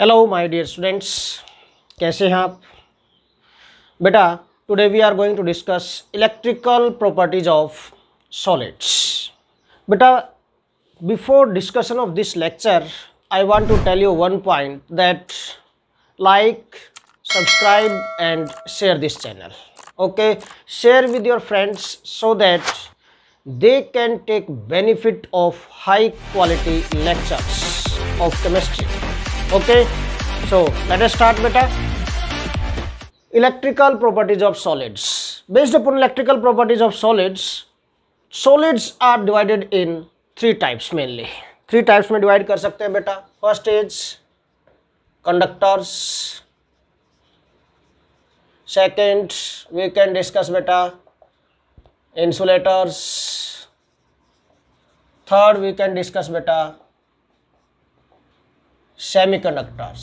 Hello my dear students कैसे हैं आप बेटा today we are going to discuss electrical properties of solids बेटा before discussion of this lecture I want to tell you one point that like subscribe and share this channel okay share with your friends so that they can take benefit of high quality lectures of chemistry okay so let's start बेटा electrical properties of solids based upon electrical properties of solids solids are divided in three types mainly three types में divide कर सकते हैं बेटा first is conductors second we can discuss बेटा insulators third we can discuss बेटा semiconductors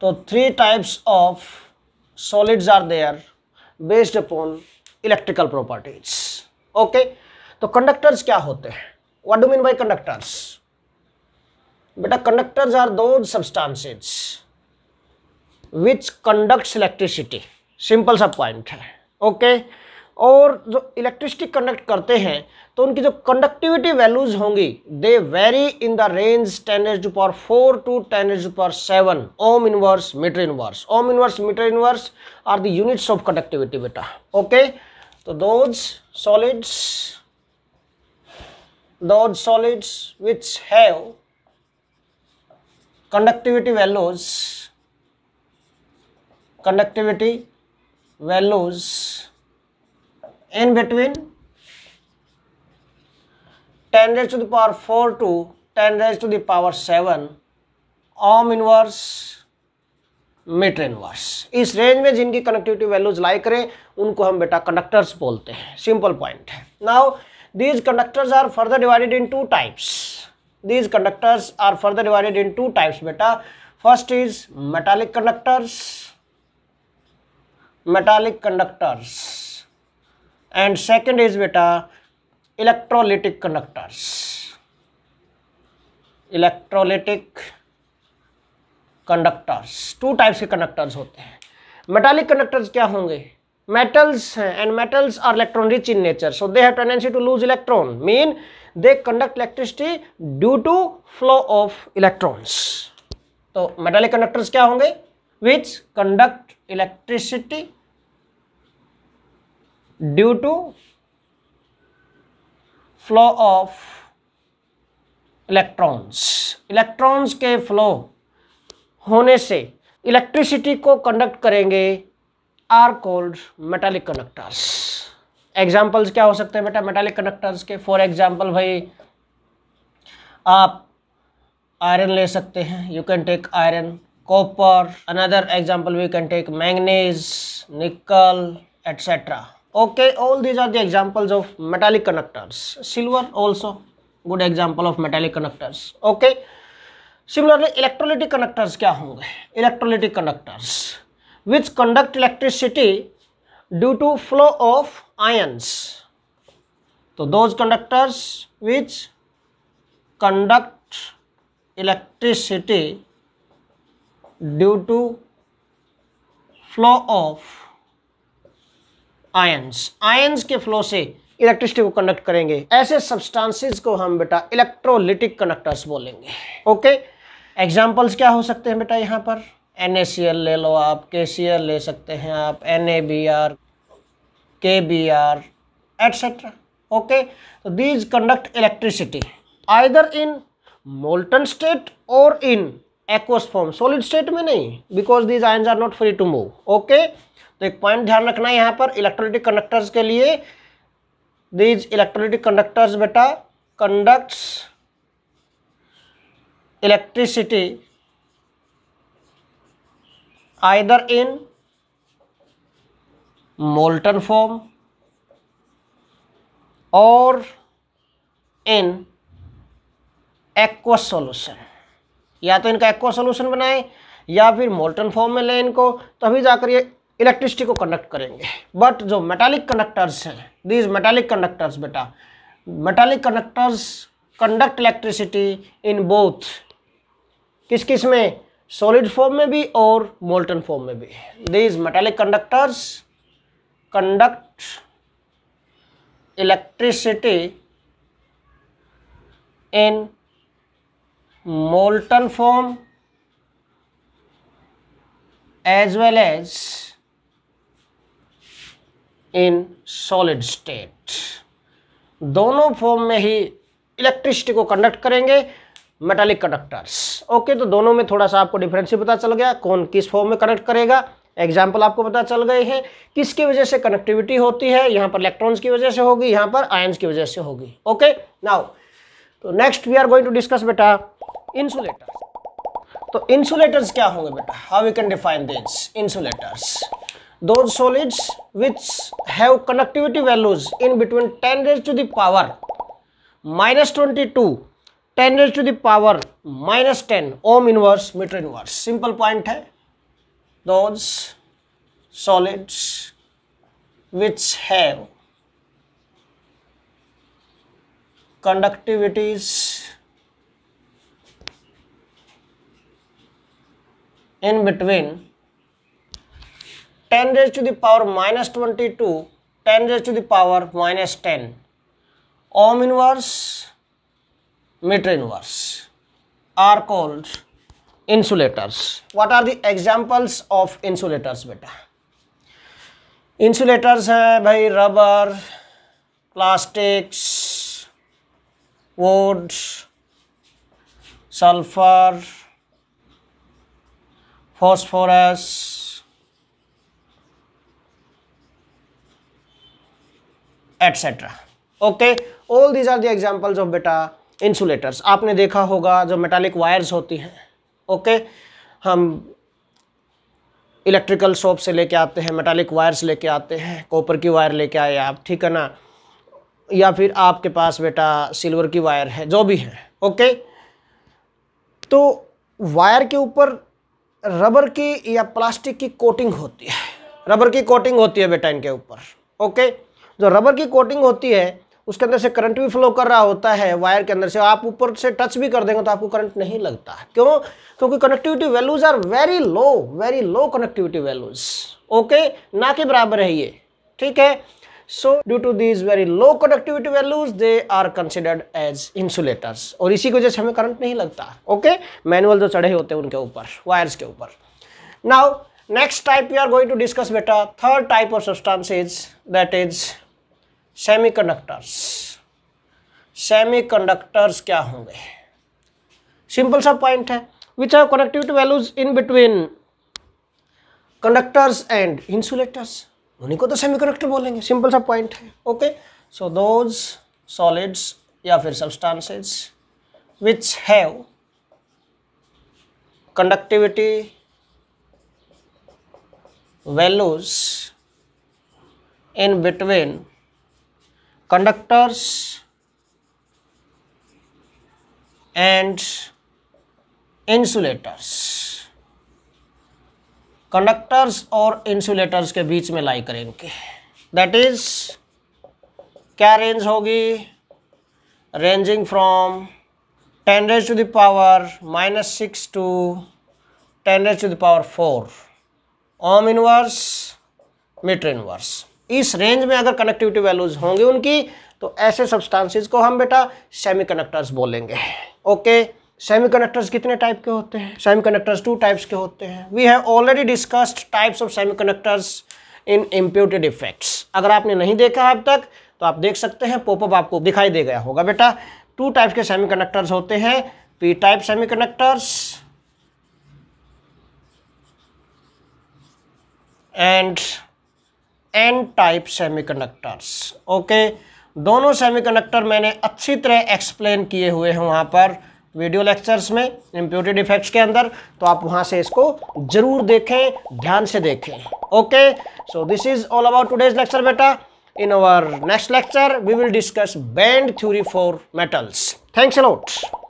so three types of solids are there based upon electrical properties okay तो conductors क्या होते हैं what do mean by conductors बेटा conductors are those substances which conducts electricity simple सा point है okay okay? और जो इलेक्ट्रिसिटी कंडक्ट करते हैं तो उनकी जो कंडक्टिविटी वैल्यूज़ होंगी they vary in the range ten raise power four to ten raise power seven ohm inverse metre inverse ohm inverse metre inverse are the units of conductivity बेटा okay तो those solids those solids which have conductivity values conductivity values in between ten raised to the power four to ten 10 to the power seven ohm inverse ohm inverse metre inverse इस range में जिनकी connectivity values like करें उनको हम बेटा conductors बोलते हैं simple point है now these conductors are further divided in two types these conductors are further divided in two types बेटा first is metallic conductors metallic conductors and second is बेटा electrolytic conductors electrolytic conductors two types के conductors होते हैं metallic conductors क्या होंगे metals हैं and metals are electron rich in nature so they have tendency to lose electron mean they conduct electricity due to flow of electrons तो metallic conductors क्या होंगे which conduct electricity due to flow of electrons electrons के flow होने से electricity को conduct करेंगे are called metallic conductors examples क्या हो सकते हैं बेटा मेटालिक कंडक्टर्स के फॉर एग्जाम्पल भाई आप आयरन ले सकते हैं you can take iron copper another example we can take manganese nickel etc okay all these are the examples of metallic connectors silver also good example of metallic connectors okay similarly electrolytic connectors kya honge electrolytic conductors which conduct electricity due to flow of ions so those conductors which conduct electricity due to flow of ions ions के flow से electricity को conduct करेंगे ऐसे substances को हम बेटा electrolytic conductors बोलेंगे okay examples क्या हो सकते हैं बेटा यहाँ पर एन ले लो आप के ले सकते हैं आप N A B R K B R etcetera okay तो these conduct electricity either in molten state और in aqueous form solid state में नहीं because these ions are not free to move okay तो एक पॉइंट ध्यान रखना है यहाँ पर इलेक्ट्रोलिटिक कंडक्टर्स के लिए दीज इलेक्ट्रोलिटिक कंडक्टर्स बेटा conducts electricity either in molten form और इन एक्वस सॉल्यूशन या तो इनका एक्वा सोल्यूशन बनाएं या फिर मोल्टन फॉर्म में लें इनको तभी जाकर ये इलेक्ट्रिसिटी को कंडक्ट करेंगे बट जो मेटालिक कंडक्टर्स हैं दीज मेटालिक कंडक्टर्स बेटा metallic conductors conduct electricity in both किस किस में सॉलिड फॉर्म में भी और मोल्टन फॉर्म में भी these metallic conductors conduct electricity in molten form as well as in solid state दोनों फॉर्म में ही इलेक्ट्रिसिटी को कंडक्ट करेंगे मेटालिक कंडक्टर्स ओके तो दोनों में थोड़ा सा आपको डिफरेंस पता चल गया कौन किस फॉर्म में कनेक्ट करेगा एग्जाम्पल आपको पता चल गए हैं किसकी वजह से कनेक्टिविटी होती है यहाँ पर इलेक्ट्रॉन्स की वजह से होगी यहाँ पर आयन्स की वजह से होगी ओके नाउ तो next we are going to discuss बेटा इंसुलेटर तो इंसुलेटर्स क्या होंगे बेटा how you can define this insulators those solids which have connectivity values in between ten raise to the power minus twenty to ten raise to the power minus ten ohm inverse metre inverse simple point है those solids which have conductivities in between 10 raised to the power minus 22, 10 raised to the power minus 10. Ohm inverse, meter inverse are called insulators. What are the examples of insulators beta? Insulators हैं भाई rubber plastics wood sulphur phosphorus etc okay all these are the examples of beta insulators आपने देखा होगा जो metallic wires होती हैं okay हम electrical shop से लेके आते हैं मेटालिक वायर्स लेके आते हैं कॉपर की वायर लेके आए आप ठीक है ना या फिर आपके पास बेटा सिल्वर की वायर है जो भी है ओके तो वायर के ऊपर रबर की या प्लास्टिक की कोटिंग होती है रबर की कोटिंग होती है बेटा इनके ऊपर ओके जो रबर की कोटिंग होती है उसके अंदर से करंट भी फ्लो कर रहा होता है वायर के अंदर से आप ऊपर से टच भी कर देंगे तो आपको करंट नहीं लगता है क्यों क्योंकि connectivity values are very low very low connectivity values okay ना के बराबर है ये ठीक है so due to this very low conductivity values they are considered as insulators और इसी वजह से हमें करंट नहीं लगता ओके मैनुअल जो चढ़े होते हैं उनके ऊपर वायर्स के ऊपर now next type we are going to discuss बेटा third type of substance is that is semiconductors semiconductors क्या होंगे सिंपल सा पॉइंट है which are connectivity values in between conductors and insulators उन्हीं को तो सेमी कंडक्टर बोलेंगे simple सा पॉइंट है ओके सो दोज सॉलिड्स या फिर substances which have conductivity values in between conductors and insulators conductors और इंसुलेटर्स के बीच में लाई करेंगे दैट इज क्या रेंज होगी ranging from ten raise to the power minus six to ten raise to the power four ohm inverse metre inverse इस range में अगर connectivity values होंगी उनकी तो ऐसे सब्सटेंसेस को हम बेटा सेमीकंडक्टर्स बोलेंगे ओके okay? सेमीकंडक्टर्स कितने टाइप के होते हैं सेमीकंडक्टर्स टू टाइप्स के होते हैं we have already discussed types of semiconductors in imputed effects अगर आपने नहीं देखा अब तक तो आप देख सकते हैं पोपअप आपको दिखाई दे गया होगा बेटा टू टाइप्स के सेमीकंडक्टर्स होते हैं P type semiconductors and N type semiconductors okay दोनों सेमीकंडक्टर मैंने अच्छी तरह एक्सप्लेन किए हुए हैं वहाँ पर वीडियो लेक्चर्स में इम्प्यूटेड इफेक्ट्स के अंदर तो आप वहाँ से इसको ज़रूर देखें ध्यान से देखें okay so this is all about today's lecture बेटा in our next lecture we will discuss band theory for metals thanks allot